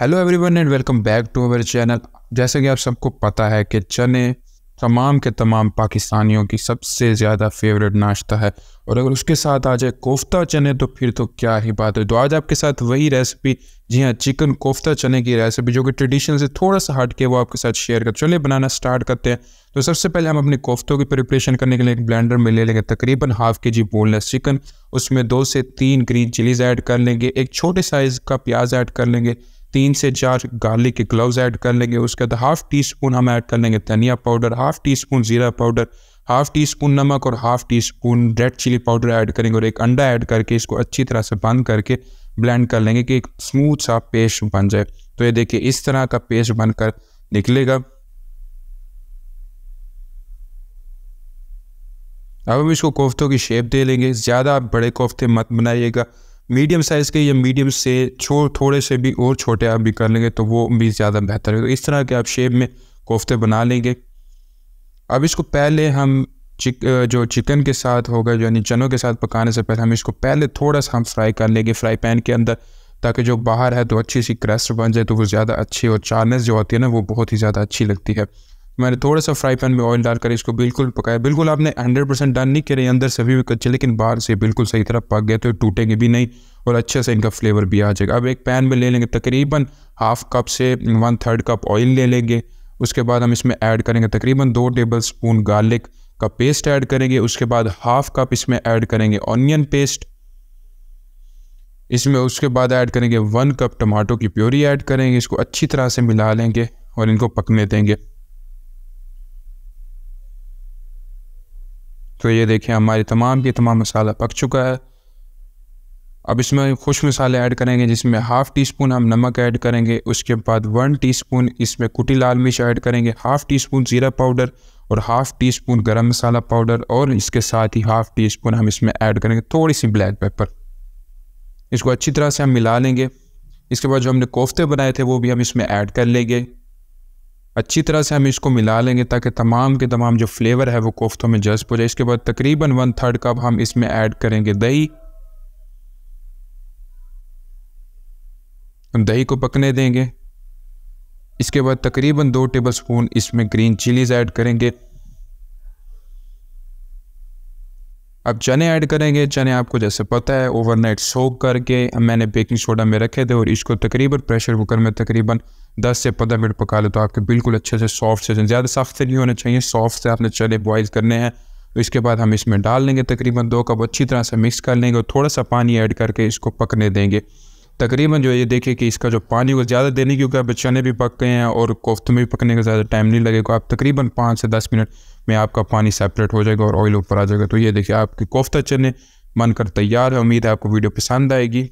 hello everyone and welcome back to our channel जैसे कि आप सबको पता है कि चने तमाम के तमाम पाकिस्तानियों की सबसे ज़्यादा फेवरेट नाश्ता है और अगर उसके साथ आ जाए कोफ्ता चने तो फिर तो क्या ही बात है तो आज आपके साथ वही रेसिपी जी हाँ चिकन कोफ्ता चने की रेसिपी जो कि ट्रेडिशन से थोड़ा सा हट के वो आपके साथ शेयर कर चले बनाना स्टार्ट करते हैं तो सबसे पहले हम अपने कोफ्तों की प्रिपरेशन करने के लिए एक ब्लेंडर में ले लेंगे तकरीबन हाफ के जी बोनलेस चिकन उसमें दो से तीन ग्रीन चिलीज़ ऐड कर लेंगे एक छोटे साइज़ का प्याज ऐड कर लेंगे तीन से चार गार्लिक के ग्लव्स ऐड कर लेंगे उसके बाद हाफ टी स्पून हम ऐड कर लेंगे धनिया पाउडर हाफ टी स्पून जीरा पाउडर हाफ टी स्पून नमक और half teaspoon red chilli powder add करेंगे और एक अंडा ऐड करके इसको अच्छी तरह से बंद करके ब्लेंड कर लेंगे कि एक स्मूथ सा पेस्ट बन जाए तो ये देखिए इस तरह का पेस्ट बनकर निकलेगा अब हम इसको कोफ्तों की शेप दे लेंगे ज़्यादा बड़े कोफ्ते मत बनाइएगा मीडियम साइज़ के या मीडियम से छो थोड़े से भी और छोटे आप भी कर लेंगे तो वो भी ज़्यादा बेहतर है तो इस तरह के आप शेप में कोफ्ते बना लेंगे अब इसको पहले हम चिक जो चिकन के साथ होगा यानी चनों के साथ पकाने से पहले हम इसको पहले थोड़ा सा हम फ्राई कर लेंगे फ्राई पैन के अंदर ताकि जो बाहर है तो अच्छी सी क्रस्ट बन जाए तो वो ज़्यादा अच्छी और चारनेस जो होती है ना वो बहुत ही ज़्यादा अच्छी लगती है मैंने थोड़ा सा फ्राई पैन में ऑयल डालकर इसको बिल्कुल पकाया बिल्कुल आपने 100 परसेंट डन नहीं करें अंदर से भी कच्चे लेकिन बाहर से बिल्कुल सही तरह पक गए तो टूटेंगे भी नहीं और अच्छे से इनका फ्लेवर भी आ जाएगा अब एक पैन में ले लेंगे तकरीबन हाफ कप से वन थर्ड कप ऑयल ले लेंगे उसके बाद हम इसमें ऐड करेंगे तकरीबन दो टेबल स्पून गार्लिक का पेस्ट ऐड करेंगे उसके बाद हाफ कप इसमें ऐड करेंगे ऑनियन पेस्ट इसमें उसके बाद ऐड करेंगे वन कप टमाटो की प्योरी ऐड करेंगे इसको अच्छी तरह से मिला लेंगे और इनको पकने देंगे तो ये देखें हमारी तमाम की तमाम मसाला पक चुका है अब इसमें खुश मसाले ऐड करेंगे जिसमें हाफ़ टी स्पून हम नमक ऐड करेंगे उसके बाद वन टी स्पून इसमें कुटी लाल मिर्च ऐड करेंगे हाफ़ टी स्पून ज़ीरा पाउडर और half teaspoon garam masala powder और इसके साथ ही हाफ़ टी स्पून हम इसमें ऐड करेंगे थोड़ी सी ब्लैक पेपर इसको अच्छी तरह से हम मिला लेंगे इसके बाद जो हमने कोफ्ते बनाए थे वो भी हम इसमें ऐड कर लेंगे अच्छी तरह से हम इसको मिला लेंगे ताकि तमाम के तमाम जो फ्लेवर है वो कोफ्तों में जज्ब हो जाए इसके बाद तकरीबन वन थर्ड कप हम इसमें ऐड करेंगे दही हम दही को पकने देंगे इसके बाद तकरीबन दो टेबल स्पून इसमें ग्रीन चिलीज़ ऐड करेंगे अब चने ऐड करेंगे चने आपको जैसे पता है ओवरनाइट सोक करके मैंने बेकिंग सोडा में रखे थे और इसको तकरीबन प्रेशर कुकर में तकरीबन 10 से 15 मिनट पका लो तो आपके बिल्कुल अच्छे से सॉफ्ट से ज़्यादा सख्त नहीं होने चाहिए सॉफ्ट से आपने चने बॉयल करने हैं तो इसके बाद हम इसमें डाल लेंगे तकरीबन दो कप अच्छी तरह से मिक्स कर लेंगे और थोड़ा सा पानी ऐड करके इसको पकने देंगे तकरीबन जो ये देखिए कि इसका जो पानी वो ज़्यादा देने क्योंकि आप चने भी पक गए हैं और कोफ्ते में भी पकने का ज़्यादा टाइम नहीं लगेगा आप तकरीबन पाँच से दस मिनट में आपका पानी सेपरेट हो जाएगा और ऑयल ऊपर आ जाएगा तो ये देखिए आपके कोफ्ता चने बनकर तैयार है उम्मीद है आपको वीडियो पसंद आएगी